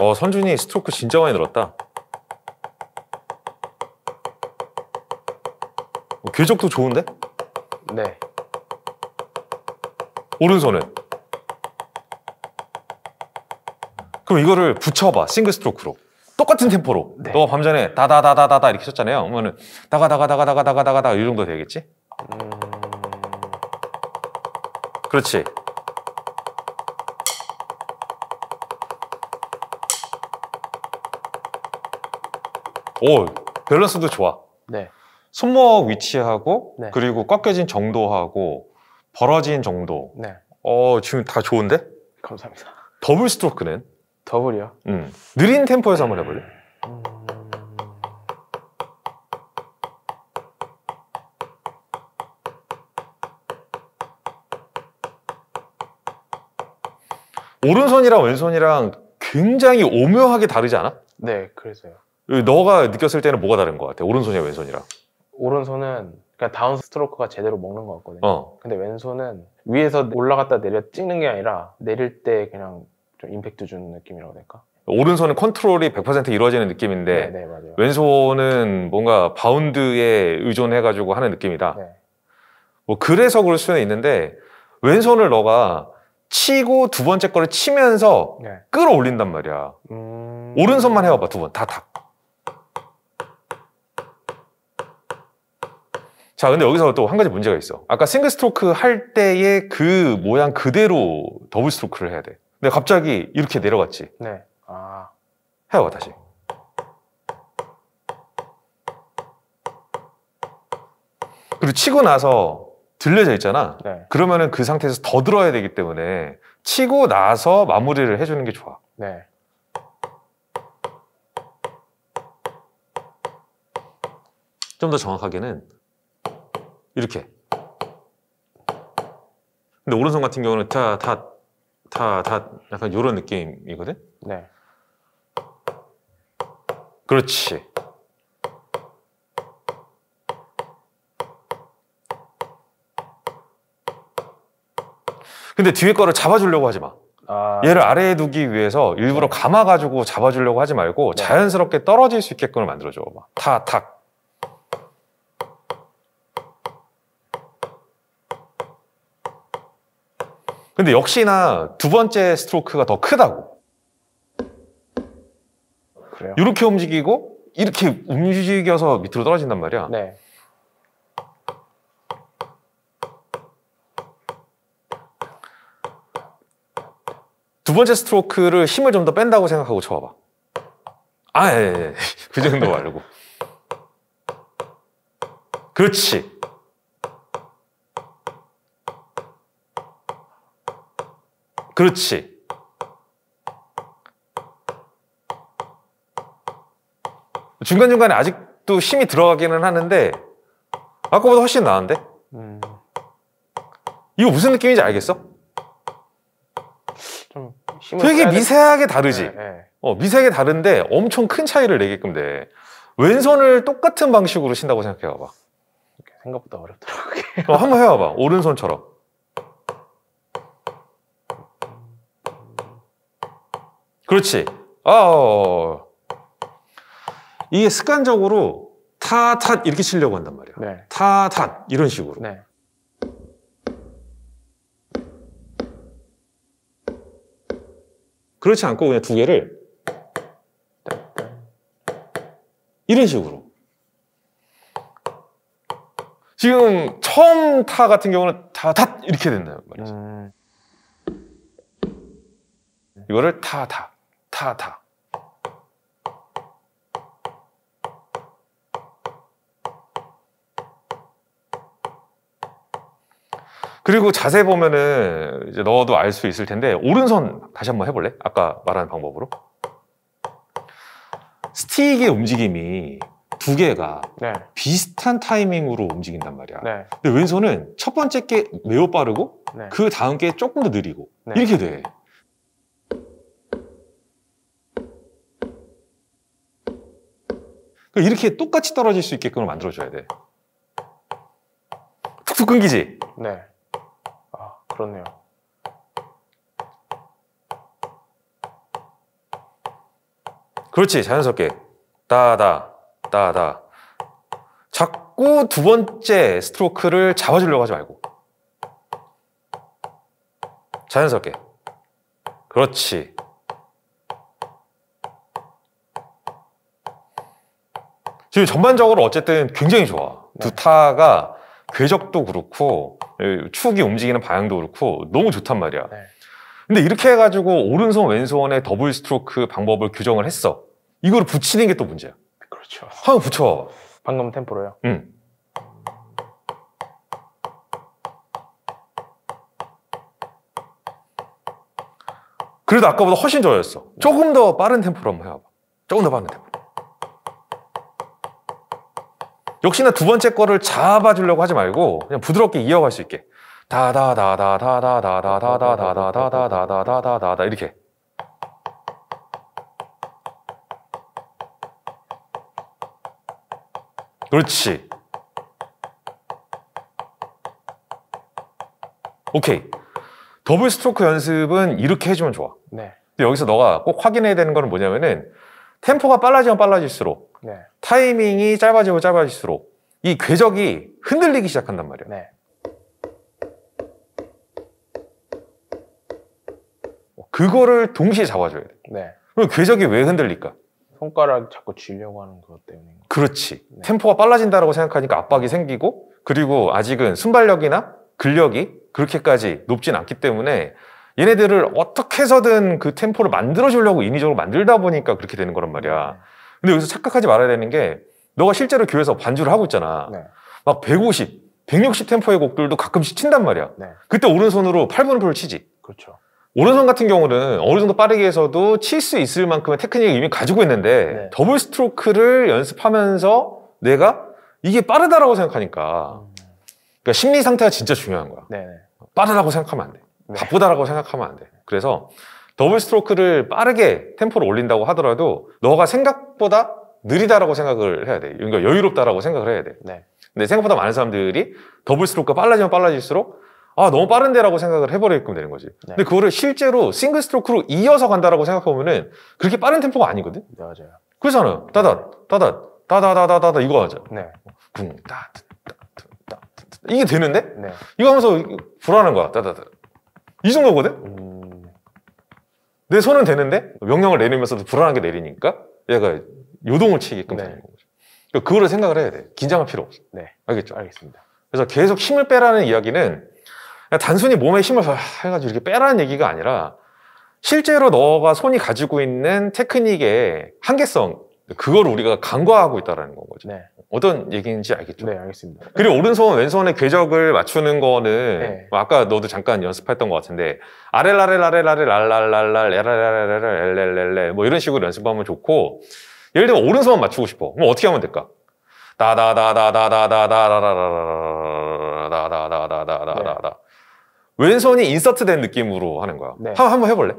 어, 선준이 스트로크 진짜 많이 늘었다. 어, 궤적도 좋은데? 네. 오른손은? 그럼 이거를 붙여봐, 싱글 스트로크로. 똑같은 템포로. 네. 너가 밤전에 다다다다다다 이렇게 쳤잖아요. 그러면은 다가다가다가다가다가다가 이 정도 되겠지? 음... 그렇지. 오 밸런스도 좋아. 네. 손목 위치하고 네. 그리고 꺾여진 정도하고 벌어진 정도. 네. 어 지금 다 좋은데? 감사합니다. 더블 스트로크는? 더블이요? 음 느린 템포에서 한번 해볼래? 음... 오른손이랑 왼손이랑 굉장히 오묘하게 다르지 않아? 네, 그래서요. 너가 느꼈을 때는 뭐가 다른 것 같아? 오른손이야 왼손이랑? 오른손은 그냥 그러니까 다운 스트로크가 제대로 먹는 것 같거든요. 어. 근데 왼손은 위에서 올라갔다 내려 찍는 게 아니라 내릴 때 그냥 좀 임팩트 주는 느낌이라고 해 될까? 오른손은 컨트롤이 100% 이루어지는 느낌인데 네네, 네, 왼손은 뭔가 바운드에 의존해가지고 하는 느낌이다. 네. 뭐 그래서 그럴 수는 있는데 왼손을 너가 치고 두 번째 거를 치면서 네. 끌어올린단 말이야. 음... 오른손만 해봐봐 두번다 닦고 자, 근데 여기서 또 한 가지 문제가 있어. 아까 싱글 스트로크 할 때의 그 모양 그대로 더블 스트로크를 해야 돼. 근데 갑자기 이렇게 내려갔지. 네. 아. 해봐, 다시. 그리고 치고 나서 들려져 있잖아. 네. 그러면은 그 상태에서 더 들어야 되기 때문에 치고 나서 마무리를 해주는 게 좋아. 네. 좀 더 정확하게는 이렇게. 근데 오른손 같은 경우는 다, 다, 다, 다 약간 요런 느낌이거든? 네. 그렇지. 근데 뒤에 거를 잡아주려고 하지 마. 아... 얘를 아래에 두기 위해서 일부러 네. 감아가지고 잡아주려고 하지 말고 네. 자연스럽게 떨어질 수 있게끔 만들어줘. 막. 타, 탁. 근데 역시나 두 번째 스트로크가 더 크다고. 그래요? 이렇게 움직이고 이렇게 움직여서 밑으로 떨어진단 말이야. 네. 두 번째 스트로크를 힘을 좀 더 뺀다고 생각하고 쳐봐봐. 아, 예, 예. 예. 그 정도 말고. 그렇지. 그렇지. 중간중간에 아직도 힘이 들어가기는 하는데 아까보다 훨씬 나은데? 음. 이거 무슨 느낌인지 알겠어? 좀 되게 미세하게 다르지? 네, 네. 어, 미세하게 다른데 엄청 큰 차이를 내게끔 돼. 왼손을 똑같은 방식으로 친다고 생각해봐봐. 생각보다 어렵더라고요. 어, 한번 해봐봐. 오른손처럼. 그렇지. 어, 어, 어, 어. 이게 습관적으로 타 탓 이렇게 치려고 한단 말이야. 네. 타탓 이런 식으로. 네. 그렇지 않고 그냥 두 개를 이런 식으로. 지금 처음 타 같은 경우는 다, 탓 이렇게 된단 말이죠 음... 이거를 타타. 타타 그리고 자세 보면은 이제 너도 알 수 있을 텐데 오른손 다시 한번 해볼래? 아까 말한 방법으로 스틱의 움직임이 두 개가 네. 비슷한 타이밍으로 움직인단 말이야. 네. 근데 왼손은 첫 번째 게 매우 빠르고 네. 그 다음 게 조금 더 느리고 네. 이렇게 돼. 그러니까 이렇게 똑같이 떨어질 수 있게끔 만들어줘야 돼. 툭툭 끊기지? 네. 아, 그렇네요. 그렇지, 자연스럽게. 따다, 따다. 자꾸 두 번째 스트로크를 잡아주려고 하지 말고. 자연스럽게. 그렇지. 지금 전반적으로 어쨌든 굉장히 좋아. 네. 두 타가 궤적도 그렇고 예, 축이 움직이는 방향도 그렇고 너무 좋단 말이야. 네. 근데 이렇게 해가지고 오른손 왼손의 더블 스트로크 방법을 규정을 했어. 이걸 붙이는 게 또 문제야. 그렇죠. 한번 붙여. 방금 템포로요. 응. 그래도 아까보다 훨씬 좋아졌어. 네. 조금 더 빠른 템포로 한번 해봐. 조금 더 빠른 템포. 역시나 두 번째 거를 잡아주려고 하지 말고 그냥 부드럽게 이어갈 수 있게 다다다다다다다다다다다다다다다다다다 다 이렇게 그렇지 오케이 더블 스트로크 연습은 이렇게 해주면 좋아 네. 근데 여기서 너가 꼭 확인해야 되는 거는 뭐냐면은 템포가 빨라지면 빨라질수록 네. 타이밍이 짧아지고 짧아질수록 이 궤적이 흔들리기 시작한단 말이에요. 네. 그거를 동시에 잡아줘야 돼. 네. 그럼 궤적이 왜 흔들릴까? 손가락 자꾸 쥐려고 하는 것때문인 그렇지. 네. 템포가 빨라진다고 생각하니까 압박이 생기고 그리고 아직은 순발력이나 근력이 그렇게까지 높진 않기 때문에 얘네들을 어떻게 해서든 그 템포를 만들어 주려고 인위적으로 만들다 보니까 그렇게 되는 거란 말이야. 네. 근데 여기서 착각하지 말아야 되는 게 너가 실제로 교회에서 반주를 하고 있잖아. 네. 막 150, 160 템포의 곡들도 가끔씩 친단 말이야. 네. 그때 오른손으로 8분음표를 치지. 그렇죠. 오른손 같은 경우는 어느 정도 빠르게 해서도 칠 수 있을 만큼의 테크닉을 이미 가지고 있는데 네. 더블 스트로크를 연습하면서 내가 이게 빠르다라고 생각하니까 그러니까 심리 상태가 진짜 중요한 거야. 네, 네. 빠르다고 생각하면 안 돼. 네. 바쁘다라고 생각하면 안 돼. 그래서 더블 스트로크를 빠르게 템포를 올린다고 하더라도 너가 생각보다 느리다라고 생각을 해야 돼. 그러니까 여유롭다라고 생각을 해야 돼. 네. 근데 생각보다 많은 사람들이 더블 스트로크가 빨라지면 빨라질수록 아 너무 빠른데라고 생각을 해버리게끔 되는 거지. 네. 근데 그거를 실제로 싱글 스트로크로 이어서 간다라고 생각해면은 그렇게 빠른 템포가 아니거든. 네, 맞아요. 그래서는 따닷 따닷 따다다다다다 이거 하자. 네. 궁따 이게 되는데? 네. 이거 하면서 불안한 거야. 따다다. 이 정도거든. 음... 내 손은 되는데 명령을 내리면서도 불안하게 내리니까 얘가 요동을 치게끔 네. 되는 거죠. 그러니까 그거를 생각을 해야 돼. 긴장할 필요 없어. 네. 알겠죠? 알겠습니다. 그래서 계속 힘을 빼라는 이야기는 그냥 단순히 몸에 힘을 해가지고 이렇게 빼라는 얘기가 아니라 실제로 너가 손이 가지고 있는 테크닉의 한계성 그걸 우리가 간과하고 있다는 건 거죠. 네. 어떤 얘기인지 알겠죠? 네, 알겠습니다. 그리고 오른손, 왼손의 궤적을 맞추는 거는 네. 뭐 아까 너도 잠깐 연습했던 것 같은데 아렐라렐라렐라렐랄랄랄랄랄랄랄랄랄랄랄랄 랄뭐 이런 식으로 연습하면 좋고 예를 들면 오른손만 맞추고 싶어. 그럼 어떻게 하면 될까? 다다다다다다다다다다다다다다다다다다다 왼손이 인서트된 느낌으로 하는 거야. 한번 해볼래?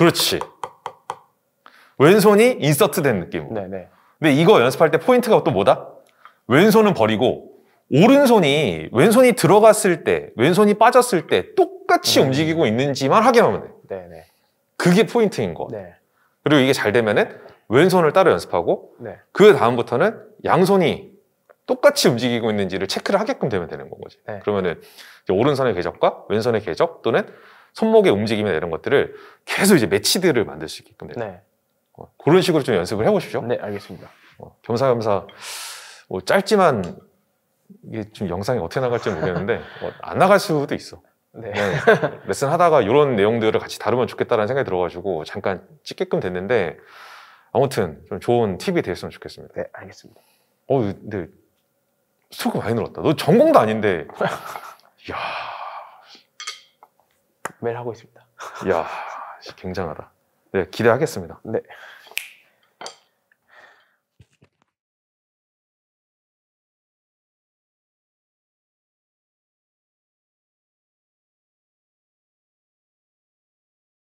그렇지. 왼손이 인서트된 느낌. 네네. 근데 이거 연습할 때 포인트가 또 뭐다? 왼손은 버리고 오른손이 왼손이 들어갔을 때 왼손이 빠졌을 때 똑같이 음. 움직이고 있는지만 하게 하면 돼. 네네. 네. 그게 포인트인 거. 네. 그리고 이게 잘 되면은 왼손을 따로 연습하고 네. 그 다음부터는 양손이 똑같이 움직이고 있는지를 체크를 하게끔 되면 되는 거지. 네. 그러면은 오른손의 궤적과 왼손의 궤적 또는 손목의 움직임이나 이런 것들을 계속 이제 매치들을 만들 수 있게끔 돼요. 네. 어, 그런 식으로 좀 연습을 해보십시오. 네, 알겠습니다. 어, 겸사겸사 뭐 짧지만 이게 좀 영상이 어떻게 나갈지 모르겠는데 어, 안 나갈 수도 있어. 네. 네. 레슨 하다가 이런 내용들을 같이 다루면 좋겠다라는 생각이 들어가지고 잠깐 찍게끔 됐는데 아무튼 좀 좋은 팁이 됐으면 좋겠습니다. 네, 알겠습니다. 어, 근데 수고 많이 늘었다. 너 전공도 아닌데. 야. 매일 하고 있습니다. 이야, 굉장하다. 네, 기대하겠습니다. 네.